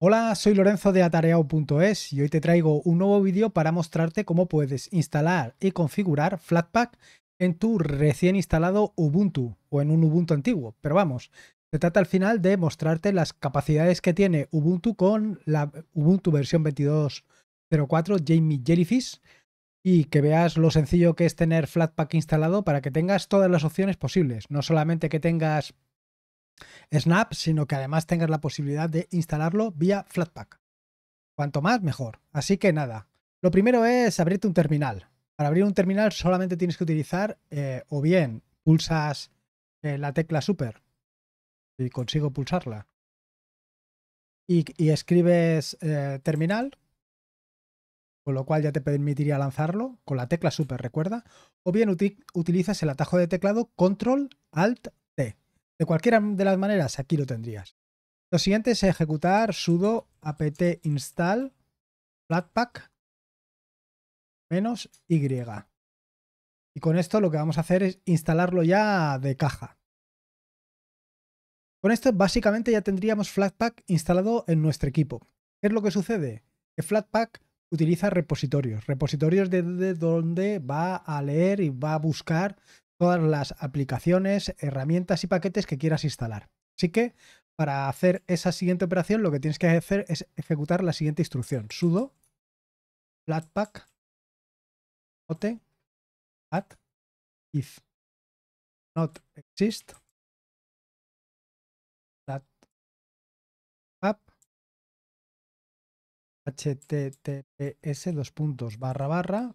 Hola, soy Lorenzo de atareao.es y hoy te traigo un nuevo vídeo para mostrarte cómo puedes instalar y configurar Flatpak en tu recién instalado Ubuntu o en un Ubuntu antiguo. Pero vamos, se trata al final de mostrarte las capacidades que tiene Ubuntu con la Ubuntu versión 22.04 Jamie Jellyfish y que veas lo sencillo que es tener Flatpak instalado para que tengas todas las opciones posibles, no solamente que tengas Snap, sino que además tengas la posibilidad de instalarlo vía Flatpak. Cuanto más, mejor. Así que nada. Lo primero es abrirte un terminal. Para abrir un terminal solamente tienes que utilizar eh, o bien pulsas eh, la tecla super y consigo pulsarla y, escribes eh, terminal con lo cual ya te permitiría lanzarlo con la tecla super recuerda o bien utilizas el atajo de teclado control alt de cualquiera de las maneras, aquí lo tendrías. Lo siguiente es ejecutar sudo apt install flatpak menos y. Y con esto lo que vamos a hacer es instalarlo ya de caja. Con esto básicamente ya tendríamos Flatpak instalado en nuestro equipo. ¿Qué es lo que sucede? Que Flatpak utiliza repositorios, repositorios de donde va a leer y va a buscar todas las aplicaciones, herramientas y paquetes que quieras instalar. Así que para hacer esa siguiente operación lo que tienes que hacer es ejecutar la siguiente instrucción. sudo flatpak ote at if not exist app https dos puntos barra barra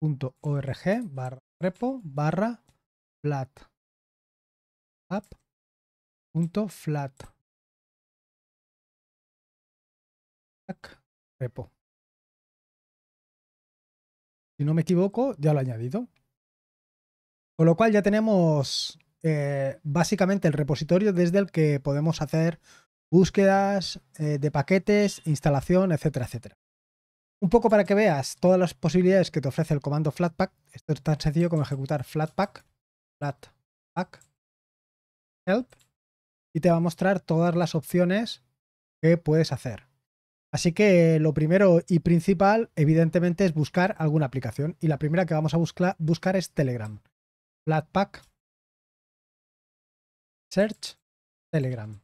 org barra repo barra flat app punto flat repo si no me equivoco ya lo he añadido con lo cual ya tenemos eh, básicamente el repositorio desde el que podemos hacer búsquedas eh, de paquetes instalación etcétera etcétera un poco para que veas todas las posibilidades que te ofrece el comando Flatpak. Esto es tan sencillo como ejecutar Flatpak, Flatpak, Help, y te va a mostrar todas las opciones que puedes hacer. Así que lo primero y principal, evidentemente, es buscar alguna aplicación. Y la primera que vamos a buscar es Telegram. Flatpak, Search, Telegram.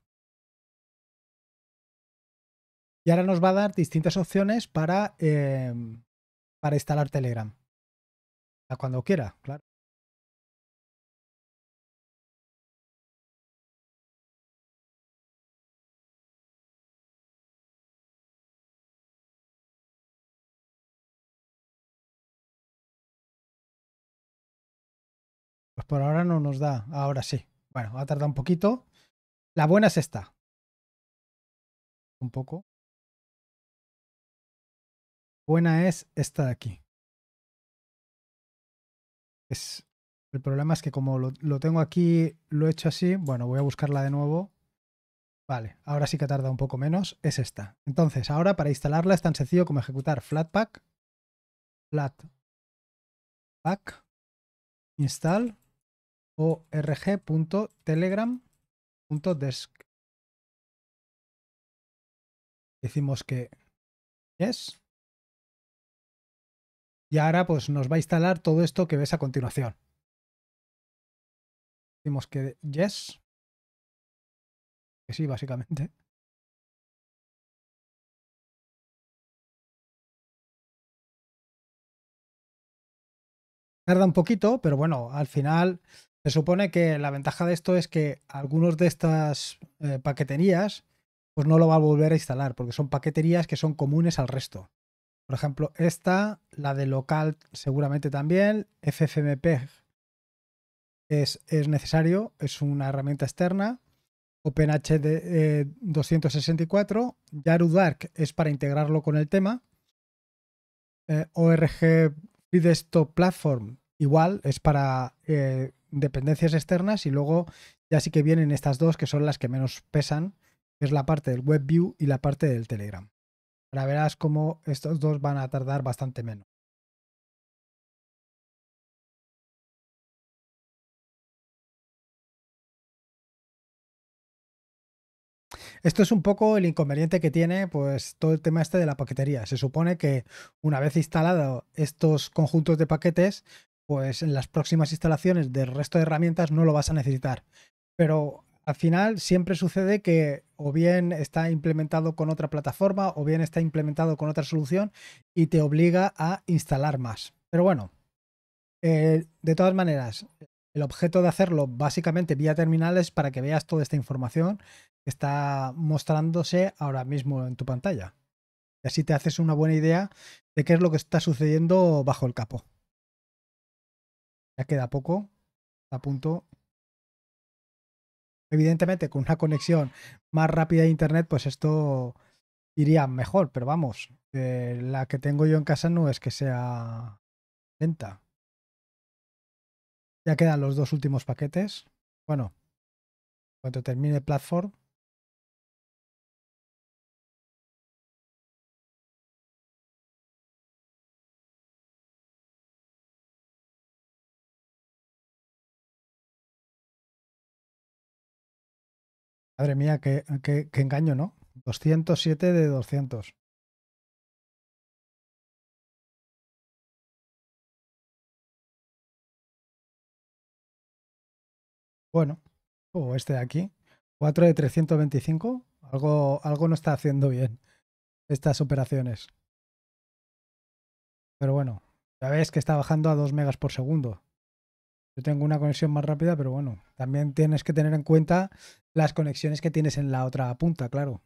Y ahora nos va a dar distintas opciones para, em, para instalar Telegram. A cuando quiera, claro. Pues por ahora no nos da. Ahora sí. Bueno, va a tardar un poquito. La buena es esta. Un poco buena es esta de aquí. Es, el problema es que como lo, tengo aquí, lo he hecho así, bueno, voy a buscarla de nuevo. Vale, ahora sí que tarda un poco menos, es esta. Entonces, ahora para instalarla es tan sencillo como ejecutar flatpak, flatpak, install org.telegram.desk. Decimos que es. Y ahora pues nos va a instalar todo esto que ves a continuación. Decimos que yes. Que sí, básicamente. Tarda un poquito, pero bueno, al final se supone que la ventaja de esto es que algunos de estas eh, paqueterías pues no lo va a volver a instalar porque son paqueterías que son comunes al resto. Por ejemplo, esta, la de local seguramente también, FFmpeg es, necesario, es una herramienta externa. OpenHD 264, eh, Yaru Dark es para integrarlo con el tema. Eh, ORG Free Desktop Platform igual es para eh, dependencias externas y luego ya sí que vienen estas dos que son las que menos pesan, que es la parte del WebView y la parte del Telegram. Ahora verás cómo estos dos van a tardar bastante menos. Esto es un poco el inconveniente que tiene pues todo el tema este de la paquetería. Se supone que una vez instalado estos conjuntos de paquetes, pues en las próximas instalaciones del resto de herramientas no lo vas a necesitar. Pero al final siempre sucede que o bien está implementado con otra plataforma o bien está implementado con otra solución y te obliga a instalar más. Pero bueno, eh, de todas maneras, el objeto de hacerlo básicamente vía terminales para que veas toda esta información que está mostrándose ahora mismo en tu pantalla. Y así te haces una buena idea de qué es lo que está sucediendo bajo el capo. Ya queda poco, a punto Evidentemente, con una conexión más rápida de internet, pues esto iría mejor, pero vamos, eh, la que tengo yo en casa no es que sea lenta. Ya quedan los dos últimos paquetes. Bueno, cuando termine Platform, Madre mía, qué, engaño, ¿no? 207 de 200. Bueno, o este de aquí. 4 de 325. Algo, algo no está haciendo bien estas operaciones. Pero bueno, ya ves que está bajando a 2 megas por segundo. Yo tengo una conexión más rápida, pero bueno, también tienes que tener en cuenta las conexiones que tienes en la otra punta, claro.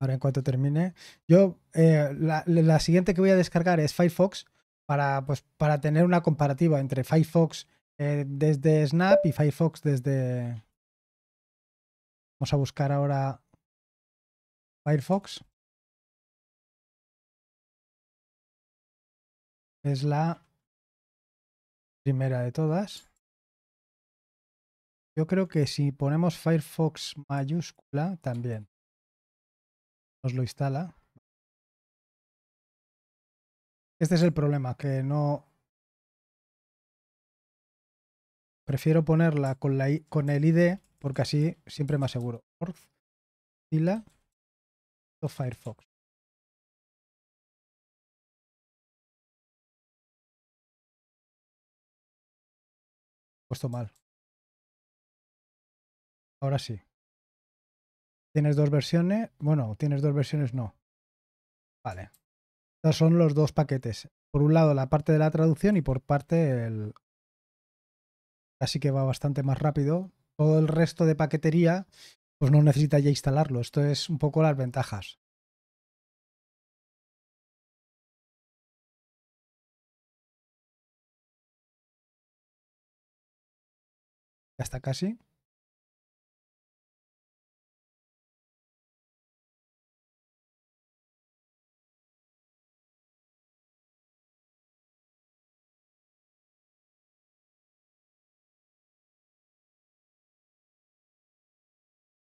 Ahora en cuanto termine. Yo, eh, la, siguiente que voy a descargar es Firefox para, pues, para tener una comparativa entre Firefox eh, desde Snap y Firefox desde... Vamos a buscar ahora Firefox. Es la primera de todas. Yo creo que si ponemos Firefox mayúscula también nos lo instala. Este es el problema, que no... Prefiero ponerla con, la, con el ID porque así siempre más seguro. y la Firefox. puesto mal. Ahora sí. Tienes dos versiones. Bueno, tienes dos versiones, no. Vale. Estos son los dos paquetes. Por un lado la parte de la traducción y por parte el... Así que va bastante más rápido. Todo el resto de paquetería, pues no necesita ya instalarlo. Esto es un poco las ventajas. Ya está casi.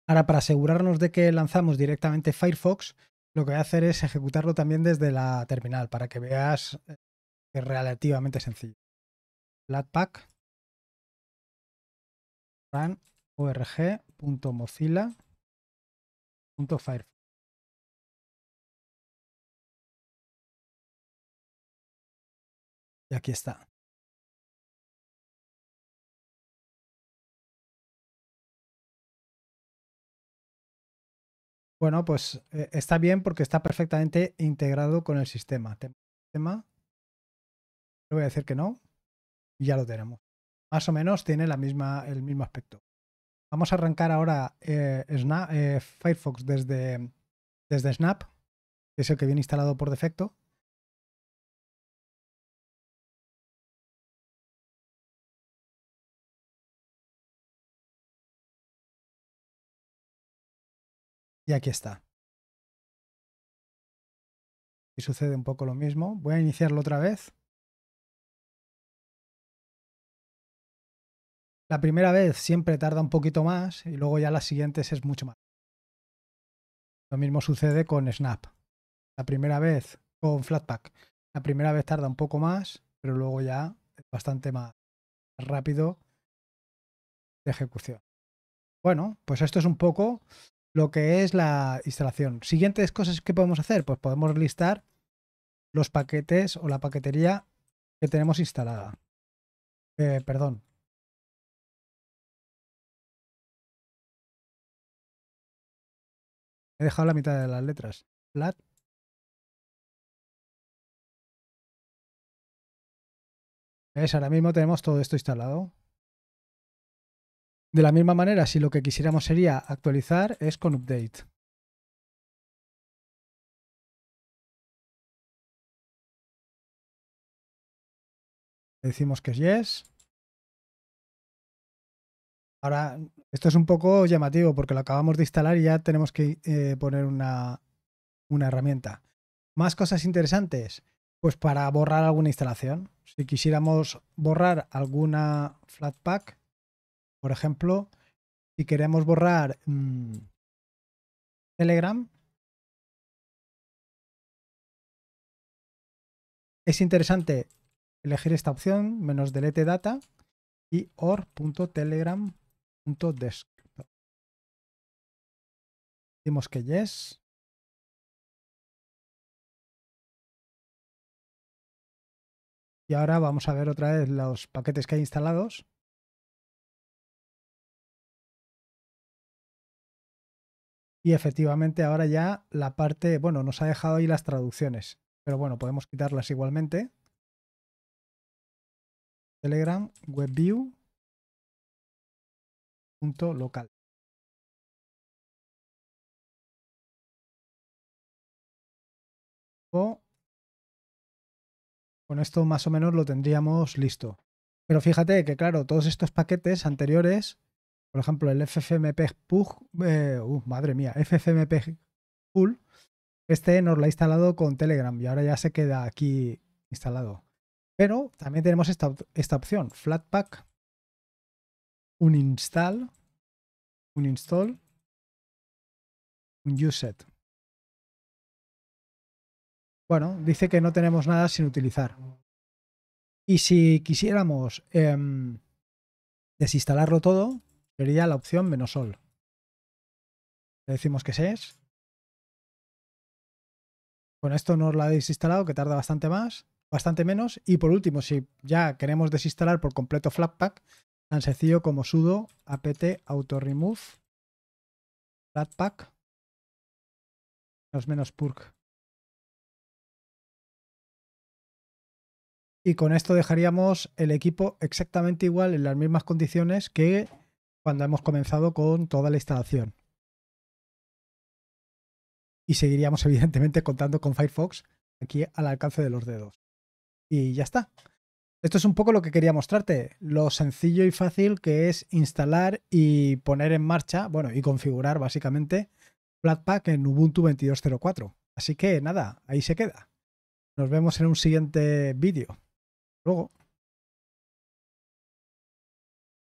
Ahora, para asegurarnos de que lanzamos directamente Firefox, lo que voy a hacer es ejecutarlo también desde la terminal para que veas eh, que es relativamente sencillo. Flatpak org.mozilla.firefox Y aquí está. Bueno, pues eh, está bien porque está perfectamente integrado con el sistema. Le voy a decir que no y ya lo tenemos más o menos tiene la misma, el mismo aspecto. Vamos a arrancar ahora eh, eh, Firefox desde, desde Snap, que es el que viene instalado por defecto. Y aquí está. Y sucede un poco lo mismo. Voy a iniciarlo otra vez. La primera vez siempre tarda un poquito más y luego ya las siguientes es mucho más. Lo mismo sucede con Snap. La primera vez con Flatpak. La primera vez tarda un poco más, pero luego ya es bastante más rápido de ejecución. Bueno, pues esto es un poco lo que es la instalación. Siguientes cosas que podemos hacer, pues podemos listar los paquetes o la paquetería que tenemos instalada. Eh, perdón, He dejado la mitad de las letras. Flat. ¿Ves? Ahora mismo tenemos todo esto instalado. De la misma manera, si lo que quisiéramos sería actualizar, es con update. decimos que es yes. Ahora, esto es un poco llamativo porque lo acabamos de instalar y ya tenemos que eh, poner una, herramienta. Más cosas interesantes, pues para borrar alguna instalación. Si quisiéramos borrar alguna Flatpak, por ejemplo, si queremos borrar mm, Telegram, es interesante elegir esta opción, menos delete data y or.telegram.com desktop. que yes. Y ahora vamos a ver otra vez los paquetes que hay instalados. Y efectivamente ahora ya la parte, bueno, nos ha dejado ahí las traducciones, pero bueno, podemos quitarlas igualmente. Telegram, WebView, punto local con esto más o menos lo tendríamos listo. Pero fíjate que, claro, todos estos paquetes anteriores, por ejemplo, el ffmpeg-pug, eh, uh, madre mía, ffmpeg-pool, este nos lo ha instalado con Telegram y ahora ya se queda aquí instalado. Pero también tenemos esta, esta opción, Flatpak, un install, un install, un set Bueno, dice que no tenemos nada sin utilizar. Y si quisiéramos em, desinstalarlo todo, sería la opción menos all Le decimos que se es. Con esto nos lo ha desinstalado, que tarda bastante más, bastante menos. Y por último, si ya queremos desinstalar por completo Flatpak, Tan sencillo como sudo apt auto-remove flatpak menos menos purg. Y con esto dejaríamos el equipo exactamente igual en las mismas condiciones que cuando hemos comenzado con toda la instalación. Y seguiríamos evidentemente contando con Firefox aquí al alcance de los dedos. Y ya está. Esto es un poco lo que quería mostrarte, lo sencillo y fácil que es instalar y poner en marcha, bueno, y configurar básicamente Flatpak en Ubuntu 22.04. Así que nada, ahí se queda. Nos vemos en un siguiente vídeo. Luego.